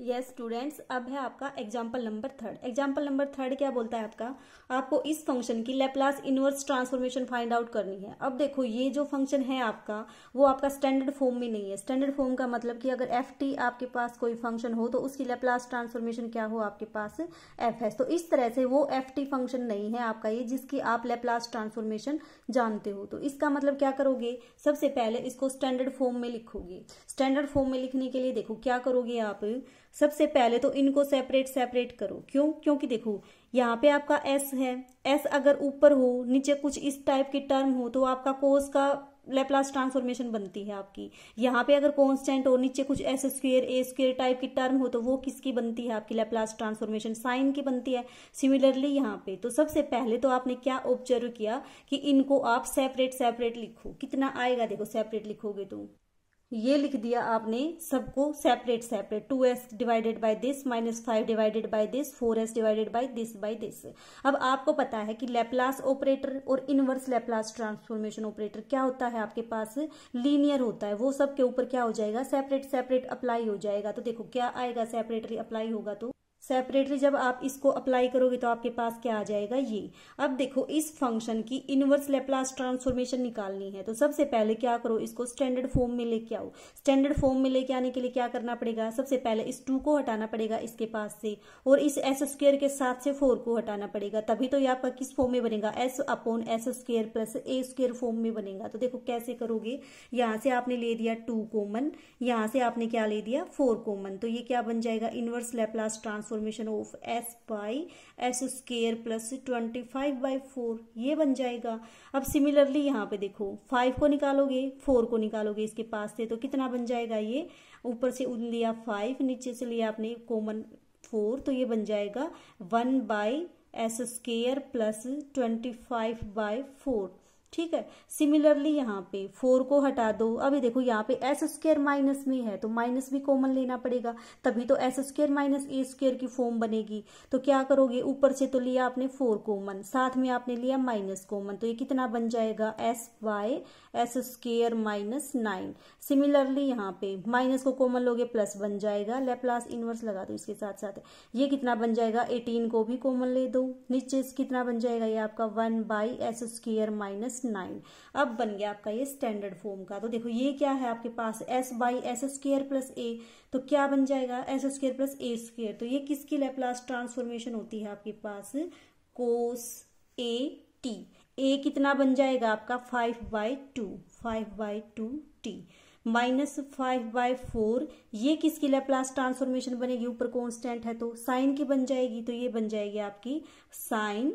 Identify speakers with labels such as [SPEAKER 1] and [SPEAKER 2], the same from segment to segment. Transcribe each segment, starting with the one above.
[SPEAKER 1] yes yes, students अब है आपका example number third example number third क्या बोलता है आपका आपको इस फंक्शन की Laplace inverse transformation find out करनी है अब देखो ये जो फंक्शन है आपका वो आपका स्टैंडर्ड फॉर्म में नहीं है स्टैंडर्ड फॉर्म का मतलब कि अगर एफ टी आपके पास कोई फंक्शन हो तो उसकी लेप्लास ट्रांसफॉर्मेशन क्या हो आपके पास एफ एस तो इस तरह से वो एफ टी फंक्शन नहीं है आपका ये जिसकी आप लेप्लास ट्रांसफॉर्मेशन जानते हो तो इसका मतलब क्या करोगे सबसे पहले इसको स्टैंडर्ड फॉर्म में लिखोगे स्टैंडर्ड फॉर्म में लिखने के लिए देखो क्या करोगे आप सबसे पहले तो इनको सेपरेट सेपरेट करो क्यों क्योंकि देखो यहाँ पे आपका एस है एस अगर ऊपर हो नीचे कुछ इस टाइप की टर्म हो तो आपका कोस का लेप्लास ट्रांसफॉर्मेशन बनती है आपकी यहाँ पे अगर कॉन्स्टेंट हो नीचे कुछ S square A square type की टर्म हो तो वो किसकी बनती है आपकी लेप्लास ट्रांसफॉर्मेशन साइन की बनती है सिमिलरली यहाँ पे तो सबसे पहले तो आपने क्या ऑब्जर्व किया कि इनको आप सेपरेट सेपरेट लिखो कितना आएगा देखो सेपरेट लिखोगे तो ये लिख दिया आपने सबको separate separate two S divided by this minus five divided by this four S divided by this by this अब आपको पता है कि लेप्लास ऑपरेटर और इनवर्स लेप्लास ट्रांसफॉर्मेशन ऑपरेटर क्या होता है आपके पास लीनियर होता है वो सबके ऊपर क्या हो जाएगा सेपरेट सेपरेट अप्लाई हो जाएगा तो देखो क्या आएगा सेपरेटली अप्लाई होगा तो सेपरेटली जब आप इसको अप्लाई करोगे तो आपके पास क्या आ जाएगा ये अब देखो इस फंक्शन की इनवर्स लेप्लास ट्रांसफॉर्मेशन निकालनी है तो सबसे पहले क्या करो इसको स्टैंडर्ड फॉर्म में लेके आओ स्टैंडर्ड फॉर्म में लेके आने के लिए क्या करना पड़ेगा सबसे पहले इस टू को हटाना पड़ेगा इसके पास से और इस एस स्क्वेयर के साथ से फोर को हटाना पड़ेगा तभी तो ये आपका किस फॉर्म में बनेगा S upon S square plus A square form में बनेगा तो देखो कैसे करोगे यहां से आपने ले दिया टू कॉमन यहां से आपने क्या ले दिया फोर कॉमन तो ये क्या बन जाएगा inverse Laplace transform transformation of S by S square plus twenty five by four ये बन जाएगा अब सिमिलरली यहाँ पे देखो फाइव को निकालोगे फोर को निकालोगे इसके पास से तो कितना बन जाएगा ये ऊपर से लिया फाइव नीचे से लिया आपने कॉमन फोर तो ये बन जाएगा one by S square plus twenty five by four ठीक है सिमिलरली यहाँ पे फोर को हटा दो अभी देखो यहाँ पे एस स्क्र माइनस में है तो माइनस भी कॉमन लेना पड़ेगा तभी तो S square minus A square की फॉर्म बनेगी तो क्या करोगे ऊपर से तो लिया आपने फोर कॉमन साथ में आपने लिया माइनस कॉमन तो ये कितना बन जाएगा S by S square minus nine similarly यहाँ पे माइनस को कॉमन लोगे प्लस बन जाएगा लेप्लास इनवर्स लगा दो इसके साथ साथ ये कितना बन जाएगा एटीन को भी कॉमन ले दो नीचे कितना बन जाएगा ये आपका one by S square minus nine अब बन गया आपका ये स्टैंडर्ड फॉर्म का तो देखो ये क्या है आपके पास S by S square plus A तो क्या बन जाएगा S square plus A square तो ये किसकी लेप्लास ट्रांसफॉर्मेशन होती है आपके पास कोस ए टी ए कितना बन जाएगा आपका five by two five by two T minus five by four ये किसकी लेप्लास ट्रांसफॉर्मेशन बनेगी ऊपर कॉन्स्टेंट है तो साइन की बन जाएगी तो ये बन जाएगी आपकी साइन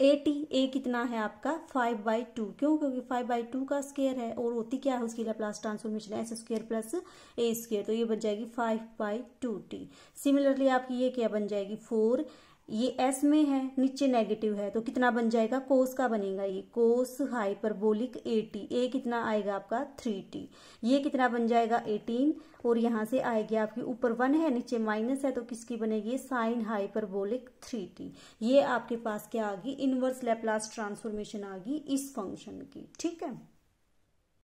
[SPEAKER 1] ए टी ए कितना है आपका फाइव बाई टू क्यों क्योंकि फाइव बाई टू का स्केयर है और होती क्या है उसकी Laplace transformation S square plus A square तो ये बन जाएगी five by two T similarly आपकी ये क्या बन जाएगी फोर ये एस में है नीचे नेगेटिव है तो कितना बन जाएगा कोस का बनेगा ये कोस हाइपरबोलिक एटी ए कितना आएगा आपका थ्री टी ये कितना बन जाएगा एटीन और यहां से आएगी आपकी ऊपर वन है नीचे माइनस है तो किसकी बनेगी साइन हाइपरबोलिक थ्री टी ये आपके पास क्या आ गई इनवर्स लेप्लास ट्रांसफॉर्मेशन आ गई इस फंक्शन की ठीक है